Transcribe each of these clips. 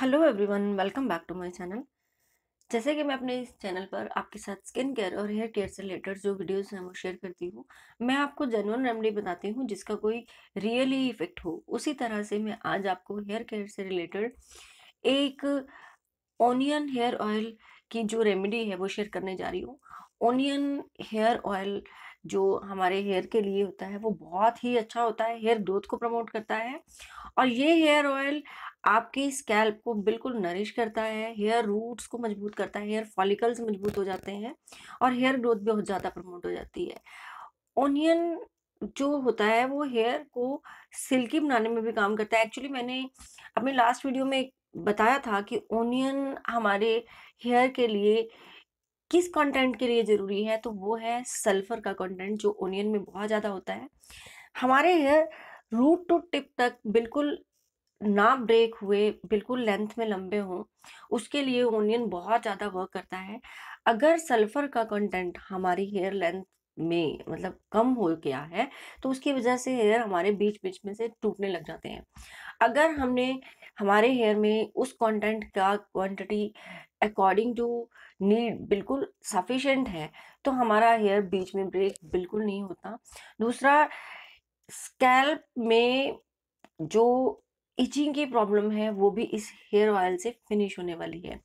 hello everyone welcome back to my channel जैसे कि मैं अपने इस चैनल पर आपके साथ स्किन केयर और हेयर केयर से रिलेटेड जो वीडियोस हैं वो शेयर करती हूँ मैं आपको जेनवन रेमडी बताती हूँ जिसका कोई रियली इफेक्ट हो उसी तरह से मैं आज आपको हेयर केयर से रिलेटेड एक ओनियन हेयर ऑयल की जो रेमेडी है वो शेयर करने जा रही हूँ ओनियन हेयर ऑयल जो हमारे हेयर के लिए होता है वो बहुत ही अच्छा होता है हेयर ग्रोथ को प्रमोट करता है और ये हेयर ऑयल आपकी स्कैल्प को बिल्कुल नरिश करता है हेयर रूट्स को मजबूत करता है हेयर फॉलिकल्स मजबूत हो जाते हैं और हेयर ग्रोथ भी बहुत ज़्यादा प्रमोट हो जाती है ओनियन जो होता है वो हेयर को सिल्की बनाने में भी काम करता है एक्चुअली मैंने अपने लास्ट वीडियो में बताया था कि ओनियन हमारे हेयर के लिए किस कंटेंट के लिए ज़रूरी है तो वो है सल्फ़र का कंटेंट जो ओनियन में बहुत ज़्यादा होता है हमारे हेयर रूट टू टिप तक बिल्कुल ना ब्रेक हुए बिल्कुल लेंथ में लंबे हों उसके लिए ओनियन बहुत ज़्यादा वर्क करता है अगर सल्फर का कंटेंट हमारी हेयर लेंथ में मतलब कम हो गया है तो उसकी वजह से हेयर हमारे बीच बीच में से टूटने लग जाते हैं अगर हमने हमारे हेयर में उस कंटेंट का क्वांटिटी अकॉर्डिंग टू नीड बिल्कुल सफिशेंट है तो हमारा हेयर बीच में ब्रेक बिल्कुल नहीं होता दूसरा स्कैल्प में जो इचिंग की प्रॉब्लम है वो भी इस हेयर ऑयल से फिनिश होने वाली है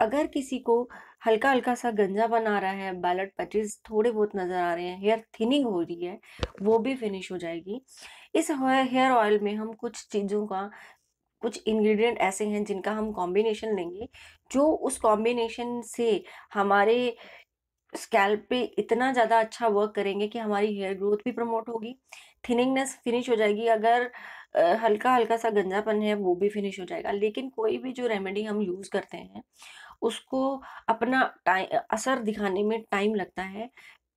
अगर किसी को हल्का हल्का सा गंजा बना रहा है बैलट पैचेस थोड़े बहुत नज़र आ रहे हैं हेयर थिनिंग हो रही है वो भी फिनिश हो जाएगी इस हेयर ऑयल में हम कुछ चीज़ों का कुछ इंग्रेडिएंट ऐसे हैं जिनका हम कॉम्बिनेशन लेंगे जो उस कॉम्बिनेशन से हमारे स्कैल्प पे इतना ज़्यादा अच्छा वर्क करेंगे कि हमारी हेयर ग्रोथ भी प्रमोट होगी थिनिंगनेस फिनिश हो जाएगी अगर हल्का हल्का सा गंजापन है वो भी फिनिश हो जाएगा लेकिन कोई भी जो रेमेडी हम यूज़ करते हैं उसको अपना टाइम असर दिखाने में टाइम लगता है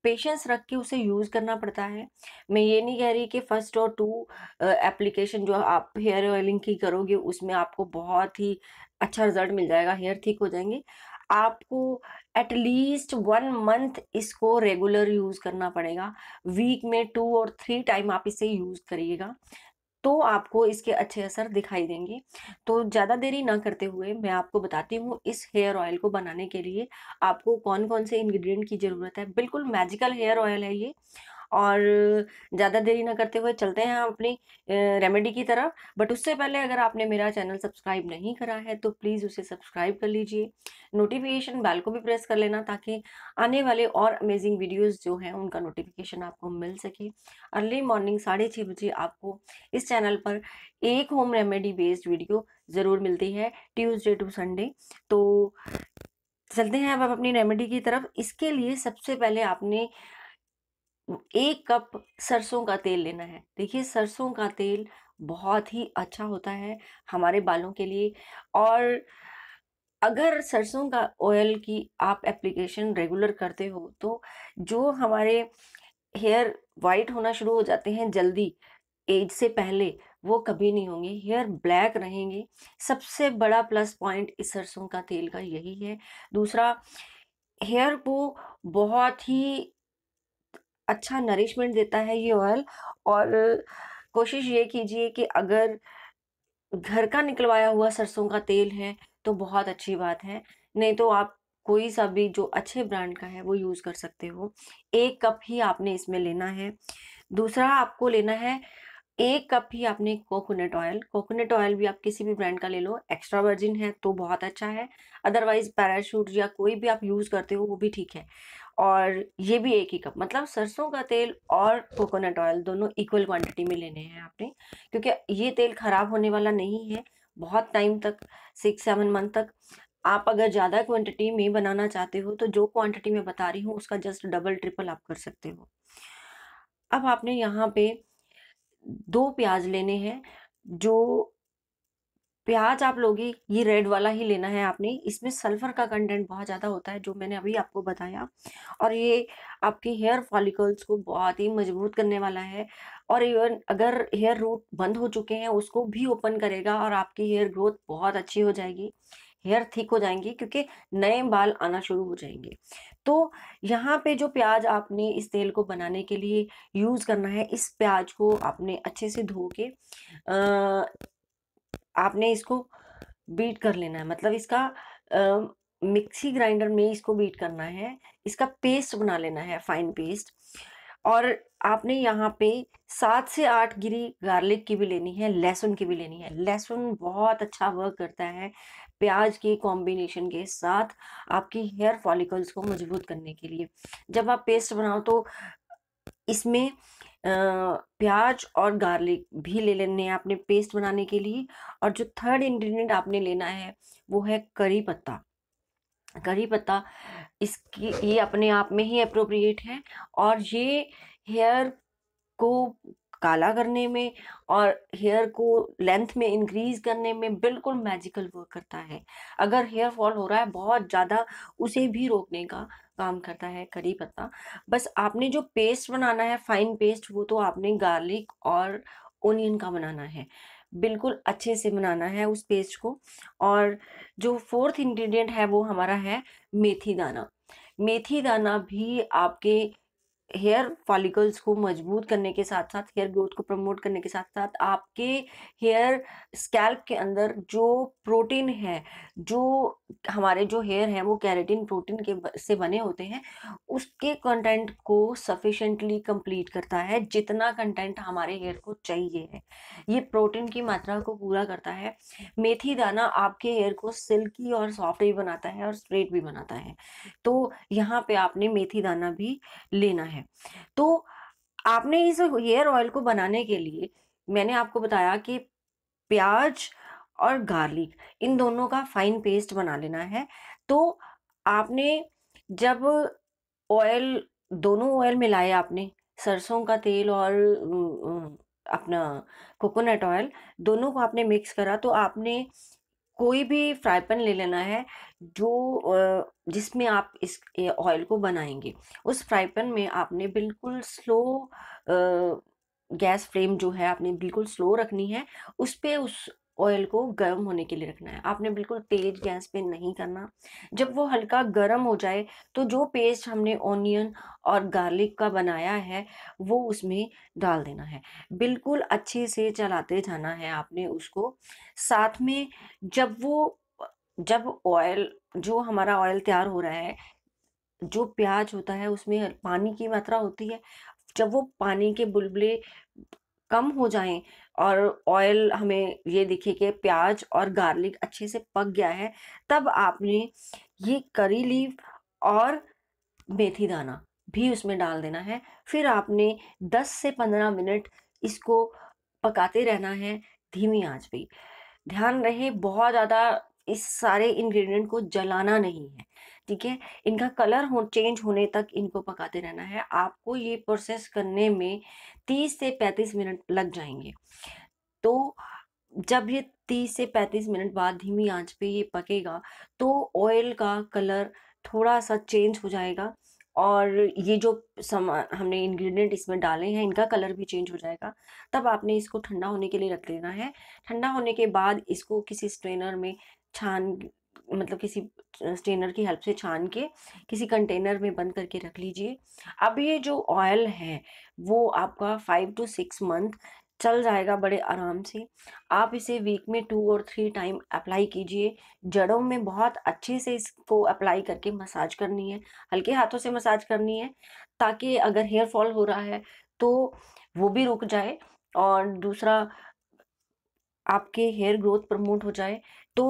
पेशेंस रख के उसे यूज़ करना पड़ता है मैं ये नहीं कह रही कि फ़र्स्ट और टू एप्लीकेशन जो आप हेयर ऑयलिंग की करोगे उसमें आपको बहुत ही अच्छा रिजल्ट मिल जाएगा हेयर ठीक हो जाएंगे आपको एटलीस्ट वन मंथ इसको रेगुलर यूज़ करना पड़ेगा वीक में टू और थ्री टाइम आप इसे यूज़ करिएगा तो आपको इसके अच्छे असर दिखाई देंगे तो ज़्यादा देरी ना करते हुए मैं आपको बताती हूँ इस हेयर ऑयल को बनाने के लिए आपको कौन कौन से इंग्रेडिएंट की ज़रूरत है बिल्कुल मैजिकल हेयर ऑयल है ये और ज़्यादा देरी ना करते हुए चलते हैं हम अपनी रेमेडी की तरफ बट उससे पहले अगर आपने मेरा चैनल सब्सक्राइब नहीं करा है तो प्लीज़ उसे सब्सक्राइब कर लीजिए नोटिफिकेशन बेल को भी प्रेस कर लेना ताकि आने वाले और अमेजिंग वीडियोस जो हैं उनका नोटिफिकेशन आपको मिल सके अर्ली मॉर्निंग साढ़े छः बजे आपको इस चैनल पर एक होम रेमेडी बेस्ड वीडियो ज़रूर मिलती है ट्यूसडे टू संडे तो चलते हैं अब आप अपनी रेमेडी की तरफ इसके लिए सबसे पहले आपने एक कप सरसों का तेल लेना है देखिए सरसों का तेल बहुत ही अच्छा होता है हमारे बालों के लिए और अगर सरसों का ऑयल की आप एप्लीकेशन रेगुलर करते हो तो जो हमारे हेयर वाइट होना शुरू हो जाते हैं जल्दी एज से पहले वो कभी नहीं होंगे हेयर ब्लैक रहेंगे सबसे बड़ा प्लस पॉइंट इस सरसों का तेल का यही है दूसरा हेयर को बहुत ही अच्छा नरिशमेंट देता है ये ऑयल और कोशिश ये कीजिए कि अगर घर का निकलवाया हुआ सरसों का तेल है तो बहुत अच्छी बात है नहीं तो आप कोई सा भी जो अच्छे ब्रांड का है वो यूज़ कर सकते हो एक कप ही आपने इसमें लेना है दूसरा आपको लेना है एक कप ही आपने कोकोनट ऑयल कोकोनट ऑयल भी आप किसी भी ब्रांड का ले लो एक्स्ट्रा वर्जिन है तो बहुत अच्छा है अदरवाइज पैराशूट या कोई भी आप यूज़ करते हो वो भी ठीक है और ये भी एक ही कप मतलब सरसों का तेल और कोकोनट ऑयल दोनों इक्वल क्वांटिटी में लेने हैं आपने क्योंकि ये तेल ख़राब होने वाला नहीं है बहुत टाइम तक सिक्स सेवन मंथ तक आप अगर ज़्यादा क्वांटिटी में बनाना चाहते हो तो जो क्वांटिटी में बता रही हूँ उसका जस्ट डबल ट्रिपल आप कर सकते हो अब आपने यहाँ पे दो प्याज लेने हैं जो प्याज आप लोगे ये रेड वाला ही लेना है आपने इसमें सल्फर का कंटेंट बहुत ज़्यादा होता है जो मैंने अभी आपको बताया और ये आपके हेयर फॉलिकल्स को बहुत ही मजबूत करने वाला है और इवन अगर हेयर रूट बंद हो चुके हैं उसको भी ओपन करेगा और आपकी हेयर ग्रोथ बहुत अच्छी हो जाएगी हेयर थिक हो जाएंगे क्योंकि नए बाल आना शुरू हो जाएंगे तो यहाँ पे जो प्याज आपने इस तेल को बनाने के लिए यूज़ करना है इस प्याज को आपने अच्छे से धो के आपने इसको बीट कर लेना है मतलब इसका आ, मिक्सी ग्राइंडर में इसको बीट करना है इसका पेस्ट बना लेना है फाइन पेस्ट और आपने यहाँ पे सात से आठ गिरी गार्लिक की भी लेनी है लहसुन की भी लेनी है लहसुन बहुत अच्छा वर्क करता है प्याज के कॉम्बिनेशन के साथ आपकी हेयर फॉलिकल्स को मजबूत करने के लिए जब आप पेस्ट बनाओ तो इसमें प्याज और गार्लिक भी ले लेने हैं आपने पेस्ट बनाने के लिए और जो थर्ड इंग्रेडिएंट आपने लेना है वो है करी पत्ता करी पत्ता इसकी ये अपने आप में ही अप्रोप्रिएट है और ये हेयर को काला करने में और हेयर को लेंथ में इंक्रीज करने में बिल्कुल मैजिकल वर्क करता है अगर हेयर फॉल हो रहा है बहुत ज़्यादा उसे भी रोकने का काम करता है करी पत्ता बस आपने जो पेस्ट बनाना है फाइन पेस्ट वो तो आपने गार्लिक और ओनियन का बनाना है बिल्कुल अच्छे से बनाना है उस पेस्ट को और जो फोर्थ इंग्रेडिएंट है वो हमारा है मेथी दाना मेथी दाना भी आपके हेयर फॉलिकल्स को मजबूत करने के साथ साथ हेयर ग्रोथ को प्रमोट करने के साथ साथ आपके हेयर स्कैल्प के अंदर जो प्रोटीन है जो हमारे जो हेयर हैं वो कैरेटिन प्रोटीन के से बने होते हैं उसके कंटेंट को सफिशेंटली कंप्लीट करता है जितना कंटेंट हमारे हेयर को चाहिए है ये प्रोटीन की मात्रा को पूरा करता है मेथी दाना आपके हेयर को सिल्की और सॉफ्ट भी बनाता है और स्ट्रेट भी बनाता है तो यहाँ पे आपने मेथी दाना भी लेना है तो आपने इस हेयर ऑयल को बनाने के लिए मैंने आपको बताया कि प्याज और गार्लिक इन दोनों का फाइन पेस्ट बना लेना है तो आपने जब ऑयल दोनों ऑयल मिलाए आपने सरसों का तेल और अपना कोकोनट ऑयल दोनों को आपने मिक्स करा तो आपने कोई भी फ्राई पैन ले लेना है जो जिसमें आप इस ऑयल को बनाएंगे उस फ्राई पैन में आपने बिल्कुल स्लो गैस फ्लेम जो है आपने बिल्कुल स्लो रखनी है उस पर उस ऑयल को गर्म होने के लिए रखना है आपने बिल्कुल तेज गैस पे नहीं करना जब वो हल्का गर्म हो जाए तो जो पेस्ट हमने ऑनियन और गार्लिक का बनाया है वो उसमें डाल देना है बिल्कुल अच्छे से चलाते जाना है आपने उसको साथ में जब वो जब ऑयल जो हमारा ऑयल तैयार हो रहा है जो प्याज होता है उसमें पानी की मात्रा होती है जब वो पानी के बुलबुले कम हो जाएं और ऑयल हमें ये दिखे कि प्याज और गार्लिक अच्छे से पक गया है तब आपने ये करी लीफ और मेथी दाना भी उसमें डाल देना है फिर आपने 10 से 15 मिनट इसको पकाते रहना है धीमी आंच पे ध्यान रहे बहुत ज़्यादा इस सारे इंग्रेडिएंट को जलाना नहीं है ठीक है इनका कलर हो चेंज होने तक इनको पकाते रहना है आपको ये प्रोसेस करने में तीस से पैंतीस मिनट लग जाएंगे तो जब ये तीस से पैंतीस मिनट बाद धीमी आंच पे ये पकेगा तो ऑयल का कलर थोड़ा सा चेंज हो जाएगा और ये जो सामान हमने इंग्रेडिएंट इसमें डाले हैं इनका कलर भी चेंज हो जाएगा तब आपने इसको ठंडा होने के लिए रख लेना है ठंडा होने के बाद इसको किसी स्ट्रेनर में छान मतलब किसी स्टेनर की हेल्प से छान के किसी कंटेनर में बंद करके रख लीजिए अब ये जो ऑयल है वो आपका फाइव टू सिक्स मंथ चल जाएगा बड़े आराम से आप इसे वीक में टू और थ्री टाइम अप्लाई कीजिए जड़ों में बहुत अच्छे से इसको अप्लाई करके मसाज करनी है हल्के हाथों से मसाज करनी है ताकि अगर हेयर फॉल हो रहा है तो वो भी रुक जाए और दूसरा आपके हेयर ग्रोथ प्रमोट हो जाए तो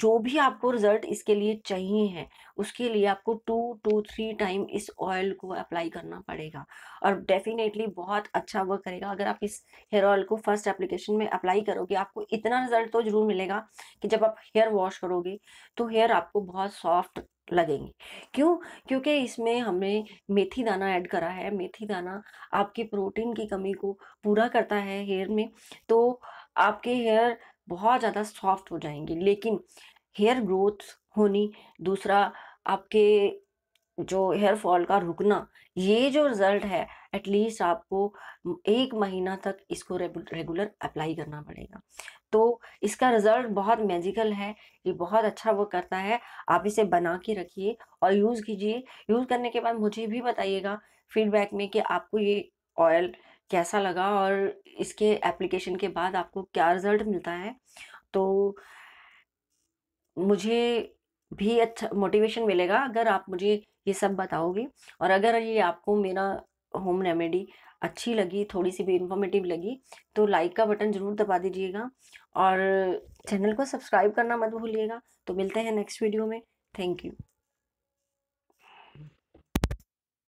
जो भी आपको रिजल्ट इसके लिए चाहिए है उसके लिए आपको टू टू थ्री टाइम इस ऑयल को अप्लाई करना पड़ेगा और डेफिनेटली बहुत अच्छा वर्क करेगा अगर आप इस हेयर ऑयल को फर्स्ट एप्लीकेशन में अप्लाई करोगे आपको इतना रिजल्ट तो जरूर मिलेगा कि जब आप हेयर वॉश करोगे तो हेयर आपको बहुत सॉफ्ट लगेंगे क्यों क्योंकि इसमें हमने मेथी दाना ऐड करा है मेथी दाना आपकी प्रोटीन की कमी को पूरा करता है हेयर में तो आपके हेयर बहुत ज़्यादा सॉफ्ट हो जाएंगे लेकिन हेयर ग्रोथ होनी दूसरा आपके जो हेयर फॉल का रुकना ये जो रिज़ल्ट है एटलीस्ट आपको एक महीना तक इसको रेगुलर अप्लाई करना पड़ेगा तो इसका रिज़ल्ट बहुत मैजिकल है ये बहुत अच्छा वो करता है आप इसे बना के रखिए और यूज़ कीजिए यूज़ करने के बाद मुझे भी बताइएगा फीडबैक में कि आपको ये ऑयल कैसा लगा और इसके एप्लीकेशन के बाद आपको क्या रिज़ल्ट मिलता है तो मुझे भी अच्छा मोटिवेशन मिलेगा अगर आप मुझे ये सब बताओगे और अगर ये आपको मेरा होम रेमेडी अच्छी लगी थोड़ी सी भी इन्फॉर्मेटिव लगी तो लाइक का बटन ज़रूर दबा दीजिएगा और चैनल को सब्सक्राइब करना मत भूलिएगा तो मिलते हैं नेक्स्ट वीडियो में थैंक यू